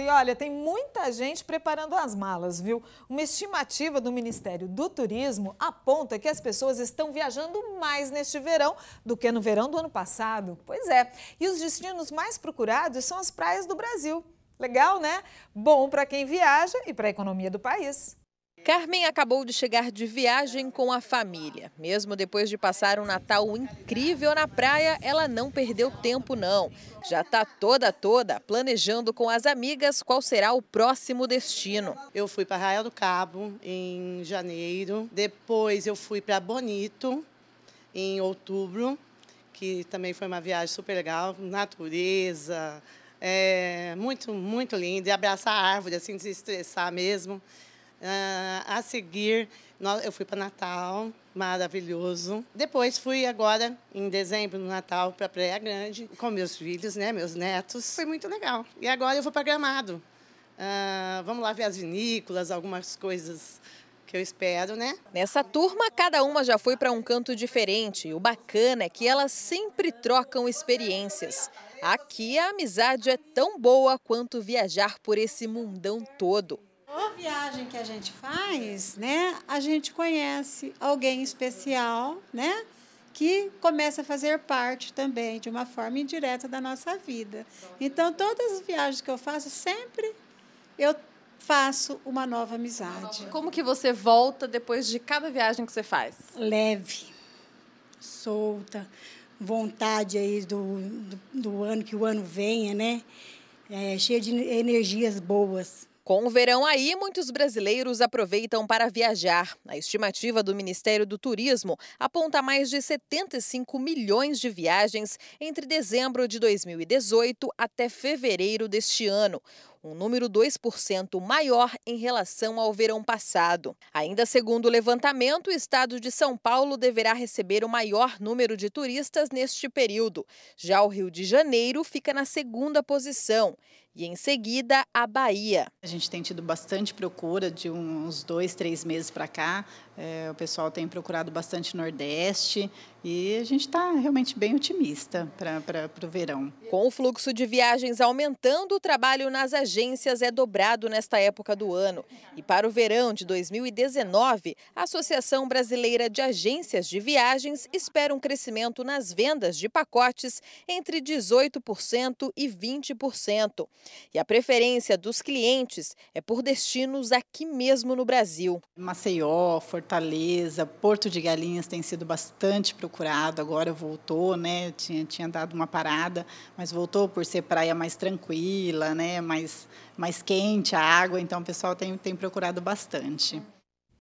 E olha, tem muita gente preparando as malas, viu? Uma estimativa do Ministério do Turismo aponta que as pessoas estão viajando mais neste verão do que no verão do ano passado. Pois é. E os destinos mais procurados são as praias do Brasil. Legal, né? Bom para quem viaja e para a economia do país. Carmen acabou de chegar de viagem com a família. Mesmo depois de passar um Natal incrível na praia, ela não perdeu tempo não. Já está toda toda planejando com as amigas qual será o próximo destino. Eu fui para Arraial do Cabo em janeiro, depois eu fui para Bonito em outubro, que também foi uma viagem super legal, natureza, é muito muito linda, e abraçar a árvore assim, desestressar mesmo. Ah, a seguir, eu fui para Natal, maravilhoso. Depois fui agora, em dezembro, no Natal, para Praia Grande, com meus filhos, né, meus netos. Foi muito legal. E agora eu vou para Gramado. Uh, vamos lá ver as vinícolas, algumas coisas que eu espero, né? Nessa turma, cada uma já foi para um canto diferente. O bacana é que elas sempre trocam experiências. Aqui a amizade é tão boa quanto viajar por esse mundão todo. Ou viagem que a gente faz, né? A gente conhece alguém especial, né? que começa a fazer parte também de uma forma indireta da nossa vida. Então, todas as viagens que eu faço, sempre eu faço uma nova amizade. Como que você volta depois de cada viagem que você faz? Leve, solta, vontade aí do, do, do ano que o ano venha, né? É, cheia de energias boas. Com o verão aí, muitos brasileiros aproveitam para viajar. A estimativa do Ministério do Turismo aponta mais de 75 milhões de viagens entre dezembro de 2018 até fevereiro deste ano um número 2% maior em relação ao verão passado. Ainda segundo o levantamento, o estado de São Paulo deverá receber o maior número de turistas neste período. Já o Rio de Janeiro fica na segunda posição e em seguida a Bahia. A gente tem tido bastante procura de uns dois, três meses para cá. É, o pessoal tem procurado bastante Nordeste e a gente está realmente bem otimista para o verão. Com o fluxo de viagens aumentando, o trabalho nas agências é dobrado nesta época do ano. E para o verão de 2019, a Associação Brasileira de Agências de Viagens espera um crescimento nas vendas de pacotes entre 18% e 20%. E a preferência dos clientes é por destinos aqui mesmo no Brasil. Maceió, Fort Fortaleza, Porto de Galinhas tem sido bastante procurado, agora voltou, né? Tinha, tinha dado uma parada, mas voltou por ser praia mais tranquila, né? Mais, mais quente a água, então o pessoal tem, tem procurado bastante.